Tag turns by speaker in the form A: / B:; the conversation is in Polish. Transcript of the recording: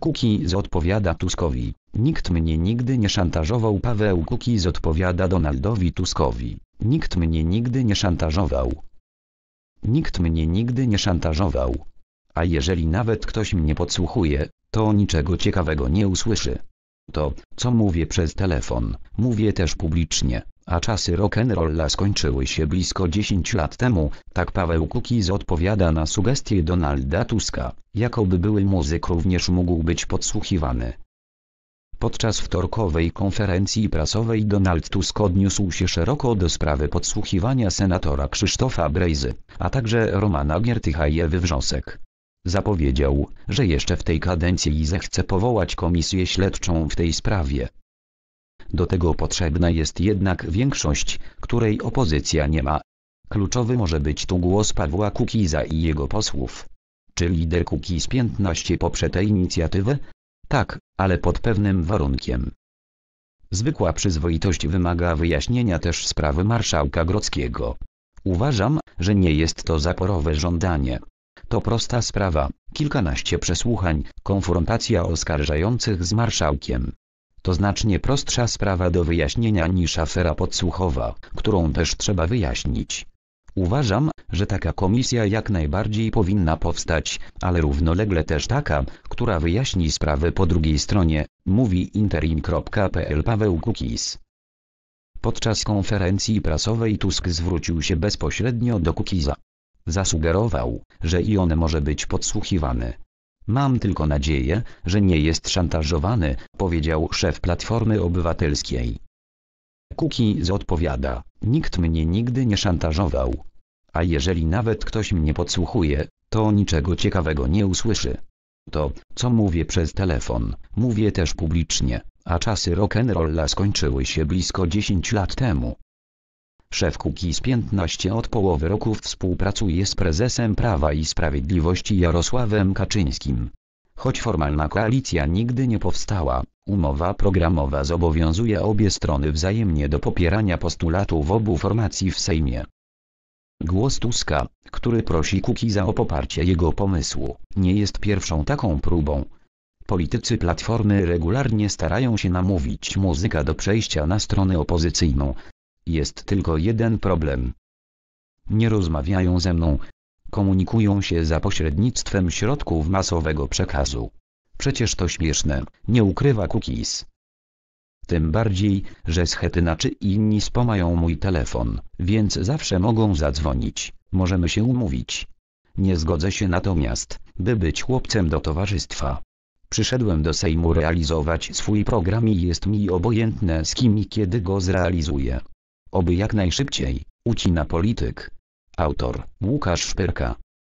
A: Kukiz odpowiada Tuskowi. Nikt mnie nigdy nie szantażował Paweł Kukiz odpowiada Donaldowi Tuskowi. Nikt mnie nigdy nie szantażował. Nikt mnie nigdy nie szantażował. A jeżeli nawet ktoś mnie podsłuchuje, to niczego ciekawego nie usłyszy. To, co mówię przez telefon, mówię też publicznie a czasy rock'n'rolla skończyły się blisko 10 lat temu, tak Paweł Kukiz odpowiada na sugestie Donalda Tuska, jakoby były muzyk również mógł być podsłuchiwany. Podczas wtorkowej konferencji prasowej Donald Tusk odniósł się szeroko do sprawy podsłuchiwania senatora Krzysztofa Brejzy, a także Romana Giertycha i Ewy Wrzosek. Zapowiedział, że jeszcze w tej kadencji zechce powołać komisję śledczą w tej sprawie. Do tego potrzebna jest jednak większość, której opozycja nie ma. Kluczowy może być tu głos Pawła Kukiza i jego posłów. Czy lider Kukiz 15 poprze tę inicjatywę? Tak, ale pod pewnym warunkiem. Zwykła przyzwoitość wymaga wyjaśnienia też sprawy marszałka Grockiego. Uważam, że nie jest to zaporowe żądanie. To prosta sprawa, kilkanaście przesłuchań, konfrontacja oskarżających z marszałkiem, to znacznie prostsza sprawa do wyjaśnienia niż afera podsłuchowa, którą też trzeba wyjaśnić. Uważam, że taka komisja jak najbardziej powinna powstać, ale równolegle też taka, która wyjaśni sprawę po drugiej stronie, mówi interim.pl Paweł Kukiz. Podczas konferencji prasowej Tusk zwrócił się bezpośrednio do Kukiza. Zasugerował, że i on może być podsłuchiwany. Mam tylko nadzieję, że nie jest szantażowany, powiedział szef Platformy Obywatelskiej. z odpowiada, nikt mnie nigdy nie szantażował. A jeżeli nawet ktoś mnie podsłuchuje, to niczego ciekawego nie usłyszy. To, co mówię przez telefon, mówię też publicznie, a czasy rock'n'rolla skończyły się blisko 10 lat temu. Szef z 15 od połowy roku współpracuje z prezesem Prawa i Sprawiedliwości Jarosławem Kaczyńskim. Choć formalna koalicja nigdy nie powstała, umowa programowa zobowiązuje obie strony wzajemnie do popierania postulatów obu formacji w Sejmie. Głos Tuska, który prosi Kukiza o poparcie jego pomysłu, nie jest pierwszą taką próbą. Politycy Platformy regularnie starają się namówić muzyka do przejścia na stronę opozycyjną, jest tylko jeden problem. Nie rozmawiają ze mną. Komunikują się za pośrednictwem środków masowego przekazu. Przecież to śmieszne, nie ukrywa Cookies. Tym bardziej, że schetyna czy inni spomają mój telefon, więc zawsze mogą zadzwonić, możemy się umówić. Nie zgodzę się natomiast, by być chłopcem do towarzystwa. Przyszedłem do Sejmu realizować swój program i jest mi obojętne z kim i kiedy go zrealizuję. Oby jak najszybciej, ucina polityk. Autor, Łukasz Szpyrka.